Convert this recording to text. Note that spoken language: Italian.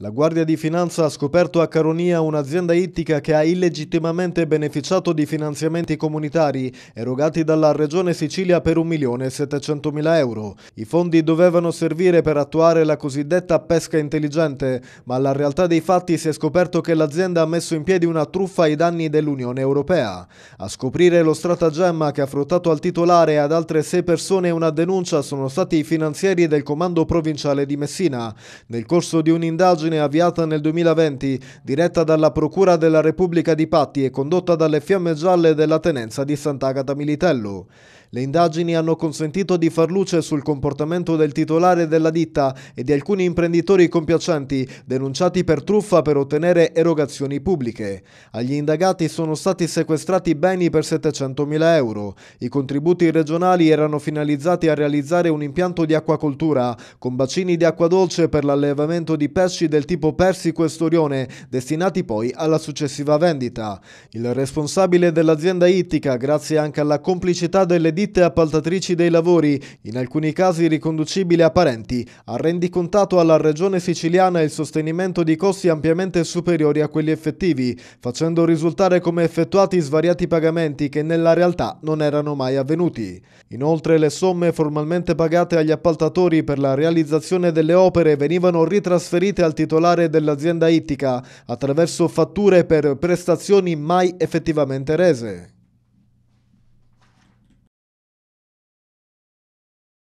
La Guardia di Finanza ha scoperto a Caronia un'azienda ittica che ha illegittimamente beneficiato di finanziamenti comunitari erogati dalla Regione Sicilia per 1.700.000 euro. I fondi dovevano servire per attuare la cosiddetta pesca intelligente, ma alla realtà dei fatti si è scoperto che l'azienda ha messo in piedi una truffa ai danni dell'Unione Europea. A scoprire lo stratagemma che ha fruttato al titolare e ad altre sei persone una denuncia sono stati i finanzieri del Comando Provinciale di Messina. Nel corso di un'indagine indagine avviata nel 2020, diretta dalla Procura della Repubblica di Patti e condotta dalle Fiamme Gialle della Tenenza di Sant'Agata Militello. Le indagini hanno consentito di far luce sul comportamento del titolare della ditta e di alcuni imprenditori compiacenti denunciati per truffa per ottenere erogazioni pubbliche. Agli indagati sono stati sequestrati beni per 700.000 euro. I contributi regionali erano finalizzati a realizzare un impianto di acquacoltura con bacini di acqua dolce per l'allevamento di pesci del tipo persico e storione, destinati poi alla successiva vendita. Il responsabile dell'azienda ittica, grazie anche alla complicità delle ditte, ditte appaltatrici dei lavori, in alcuni casi riconducibili a parenti, ha rendicontato alla Regione siciliana il sostenimento di costi ampiamente superiori a quelli effettivi, facendo risultare come effettuati svariati pagamenti che nella realtà non erano mai avvenuti. Inoltre le somme formalmente pagate agli appaltatori per la realizzazione delle opere venivano ritrasferite al titolare dell'azienda ittica attraverso fatture per prestazioni mai effettivamente rese.